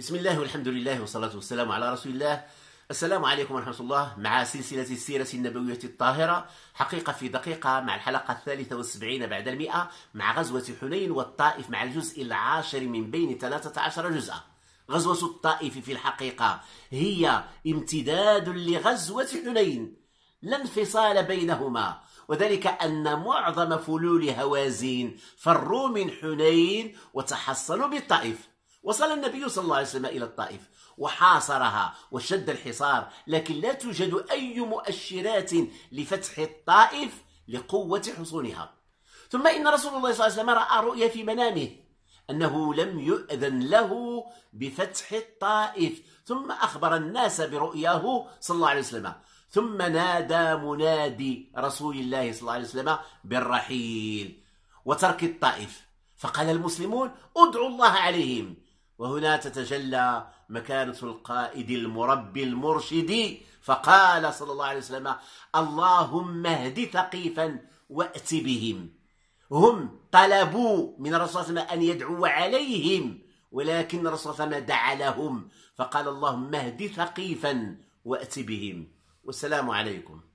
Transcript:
بسم الله والحمد لله والصلاة والسلام على رسول الله السلام عليكم ورحمة الله مع سلسلة السيرة النبوية الطاهرة حقيقة في دقيقة مع الحلقة الثالثة والسبعين بعد المئة مع غزوة حنين والطائف مع الجزء العاشر من بين 13 جزءا غزوة الطائف في الحقيقة هي امتداد لغزوة حنين لا انفصال بينهما وذلك أن معظم فلول هوازين فروا من حنين وتحصنوا بالطائف وصل النبي صلى الله عليه وسلم إلى الطائف وحاصرها وشد الحصار لكن لا توجد أي مؤشرات لفتح الطائف لقوة حصونها ثم إن رسول الله صلى الله عليه وسلم رأى رؤيا في منامه أنه لم يؤذن له بفتح الطائف ثم أخبر الناس برؤياه صلى الله عليه وسلم ثم نادى منادي رسول الله صلى الله عليه وسلم بالرحيل وترك الطائف فقال المسلمون ادعوا الله عليهم وهنا تتجلى مكانة القائد المربي المرشد فقال صلى الله عليه وسلم اللهم اهد ثقيفا وأت بهم هم طلبوا من الرسول صلى الله عليه وسلم أن يدعو عليهم ولكن الرسول صلى الله عليه وسلم دعا لهم فقال اللهم اهد ثقيفا وأت بهم والسلام عليكم